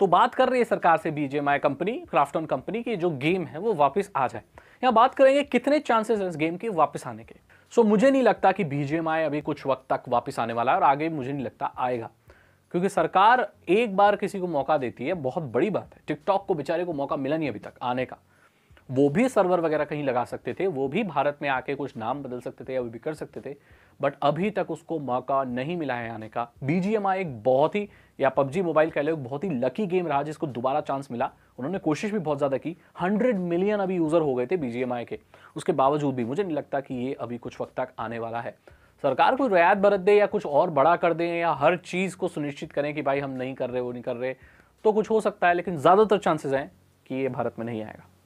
तो बात कर रही है सरकार से बीजेएमआई कंपनी क्राफ्ट कंपनी की जो गेम है वो वापस आ जाए यहाँ बात करेंगे कितने चांसेस हैं इस गेम के वापस आने के सो मुझे नहीं लगता कि बीजेएमआई अभी कुछ वक्त तक वापस आने वाला है और आगे मुझे नहीं लगता आएगा क्योंकि सरकार एक बार किसी को मौका देती है बहुत बड़ी बात है टिकटॉक को बेचारे को मौका मिला नहीं अभी तक आने का वो भी सर्वर वगैरह कहीं लगा सकते थे वो भी भारत में आके कुछ नाम बदल सकते थे या भी कर सकते थे बट अभी तक उसको मौका नहीं मिला है आने का आई एक बहुत ही या पबजी मोबाइल कह लो बहुत ही लकी गेम रहा जिसको दोबारा चांस मिला उन्होंने कोशिश भी बहुत ज़्यादा की हंड्रेड मिलियन अभी यूज़र हो गए थे बीजीएमआई के उसके बावजूद भी मुझे नहीं लगता कि ये अभी कुछ वक्त तक आने वाला है सरकार कोई रियायत बरत दे या कुछ और बड़ा कर दें या हर चीज़ को सुनिश्चित करें कि भाई हम नहीं कर रहे वो नहीं कर रहे तो कुछ हो सकता है लेकिन ज़्यादातर चांसेस हैं कि ये भारत में नहीं आएगा